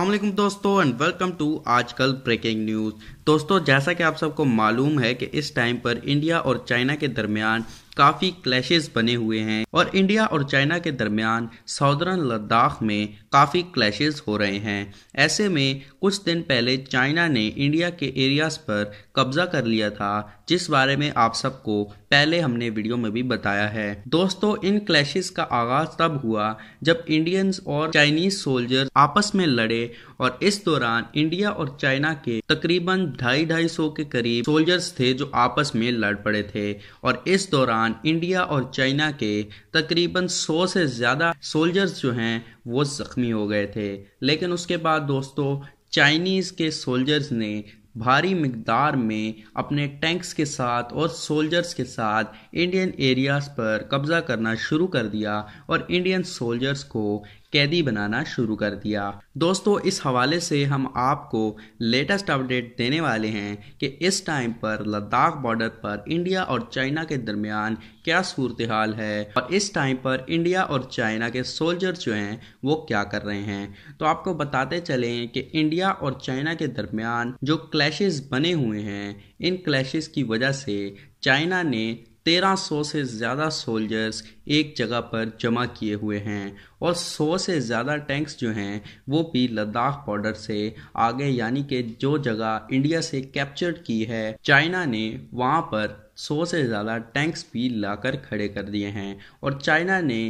असलम दोस्तों and welcome to Aajkal breaking news दोस्तों जैसा कि आप सबको मालूम है कि इस टाइम पर इंडिया और चाइना के दरमियान काफ़ी क्लैशेस बने हुए हैं और इंडिया और चाइना के दरमियान सौदर्न लद्दाख में काफ़ी क्लैशेस हो रहे हैं ऐसे में कुछ दिन पहले चाइना ने इंडिया के एरियाज़ पर कब्जा कर लिया था जिस बारे में आप सबको पहले हमने वीडियो में भी बताया है दोस्तों इन क्लैशेस का आगाज तब हुआ जब इंडियंस और चाइनीज सोल्जर आपस में लड़े और इस दौरान इंडिया और चाइना के तकरीबन ढाई ढाई सौ के करीब सोल्जर्स थे जो आपस में लड़ पड़े थे और इस दौरान इंडिया और चाइना के तकरीबन सौ से ज़्यादा सोल्जर्स जो हैं वो ज़ख्मी हो गए थे लेकिन उसके बाद दोस्तों चाइनीज़ के सोल्जर्स ने भारी मकदार में अपने टैंक्स के साथ और सोल्जर्स के साथ इंडियन एरियाज पर कब्ज़ा करना शुरू कर दिया और इंडियन सोल्जर्स को कैदी बनाना शुरू कर दिया दोस्तों इस हवाले से हम आपको लेटेस्ट अपडेट देने वाले हैं कि इस टाइम पर लद्दाख बॉर्डर पर इंडिया और चाइना के दरमियान क्या सूरत हाल है और इस टाइम पर इंडिया और चाइना के सोल्जर जो हैं वो क्या कर रहे हैं तो आपको बताते चलें कि इंडिया और चाइना के दरमियान जो क्लैश बने हुए हैं इन क्लैश की वजह से चाइना ने 1300 से ज़्यादा सोल्जर्स एक जगह पर जमा किए हुए हैं और 100 से ज़्यादा टैंक्स जो हैं वो भी लद्दाख बॉर्डर से आगे यानी कि जो जगह इंडिया से कैप्चर की है चाइना ने वहाँ पर 100 से ज़्यादा टैंक्स भी लाकर खड़े कर दिए हैं और चाइना ने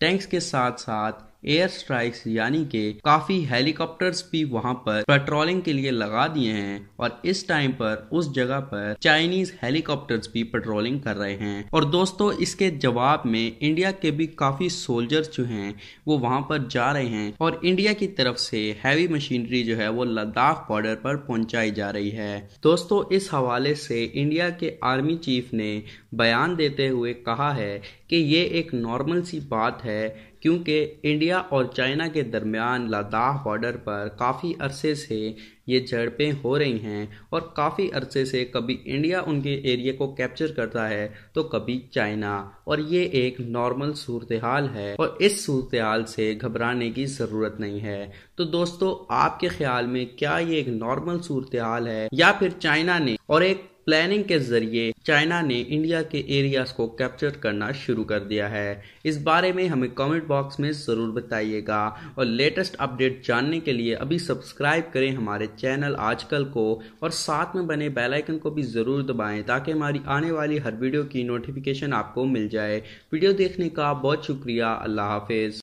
टैंक्स के साथ साथ एयर स्ट्राइक्स यानी के काफी हेलीकॉप्टर्स भी वहां पर पेट्रोलिंग के लिए लगा दिए हैं और इस टाइम पर उस जगह पर चाइनीज हेलीकॉप्टर्स भी पेट्रोलिंग कर रहे हैं और दोस्तों इसके जवाब में इंडिया के भी काफी सोल्जर्स जो हैं वो वहां पर जा रहे हैं और इंडिया की तरफ से हैवी मशीनरी जो है वो लद्दाख बॉर्डर पर पहुंचाई जा रही है दोस्तों इस हवाले से इंडिया के आर्मी चीफ ने बयान देते हुए कहा है कि ये एक नॉर्मल सी बात है क्योंकि इंडिया और चाइना के दरमियान लद्दाख बॉर्डर पर काफ़ी अरसे से ये झड़पें हो रही हैं और काफ़ी अरसे से कभी इंडिया उनके एरिया को कैप्चर करता है तो कभी चाइना और ये एक नॉर्मल सूरत हाल है और इस सूरत हाल से घबराने की ज़रूरत नहीं है तो दोस्तों आपके ख्याल में क्या ये एक नॉर्मल सूरत हाल है या फिर चाइना ने और एक प्लानिंग के जरिए चाइना ने इंडिया के एरियाज को कैप्चर करना शुरू कर दिया है इस बारे में हमें कमेंट बॉक्स में ज़रूर बताइएगा और लेटेस्ट अपडेट जानने के लिए अभी सब्सक्राइब करें हमारे चैनल आजकल को और साथ में बने बेल आइकन को भी ज़रूर दबाएं ताकि हमारी आने वाली हर वीडियो की नोटिफिकेशन आपको मिल जाए वीडियो देखने का बहुत शुक्रिया अल्लाह हाफिज़